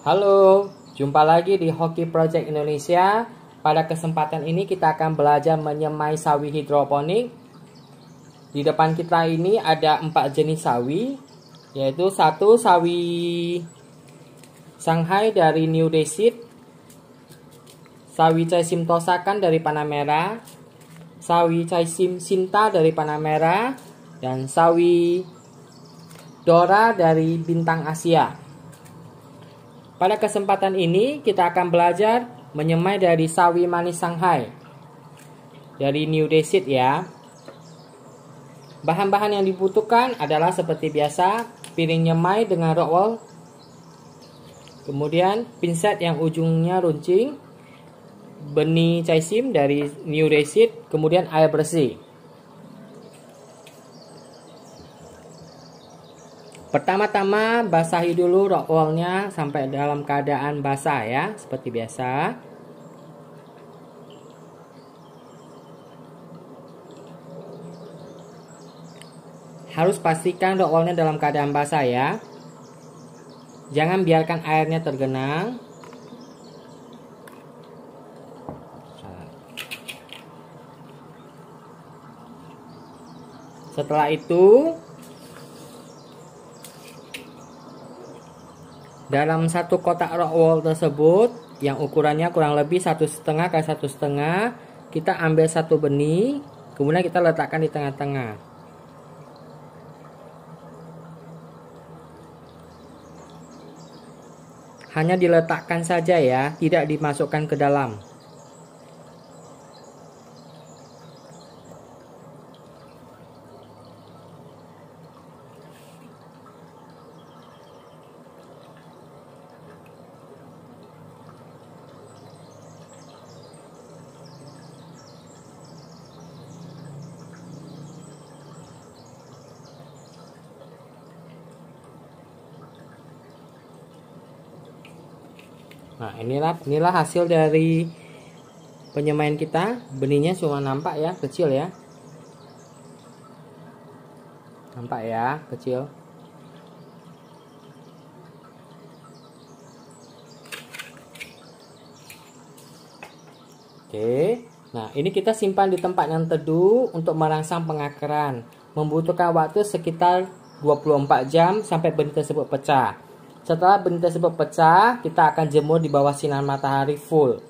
Halo, jumpa lagi di Hoki Project Indonesia. Pada kesempatan ini kita akan belajar menyemai sawi hidroponik. Di depan kita ini ada empat jenis sawi, yaitu satu sawi Shanghai dari New Desit, sawi caisim tosakan dari Panamera, sawi caisim sinta dari Panamera, dan sawi Dora dari Bintang Asia. Pada kesempatan ini kita akan belajar menyemai dari sawi manis Shanghai dari New Seed ya. Bahan-bahan yang dibutuhkan adalah seperti biasa piring nyemai dengan roll, kemudian pinset yang ujungnya runcing, benih caisim dari New Seed, kemudian air bersih. Pertama-tama basahi dulu rock wallnya sampai dalam keadaan basah ya, seperti biasa. Harus pastikan rock wallnya dalam keadaan basah ya. Jangan biarkan airnya tergenang. Setelah itu, Dalam satu kotak rock wall tersebut yang ukurannya kurang lebih satu setengah kali satu setengah, kita ambil satu benih, kemudian kita letakkan di tengah-tengah. hanya diletakkan saja ya, tidak dimasukkan ke dalam. nah inilah inilah hasil dari penyemaian kita benihnya cuma nampak ya kecil ya nampak ya kecil Oke, nah ini kita simpan di tempat yang teduh untuk merangsang pengakaran. Membutuhkan waktu sekitar 24 jam sampai benih tersebut pecah. Setelah benih tersebut pecah, kita akan jemur di bawah sinar matahari full.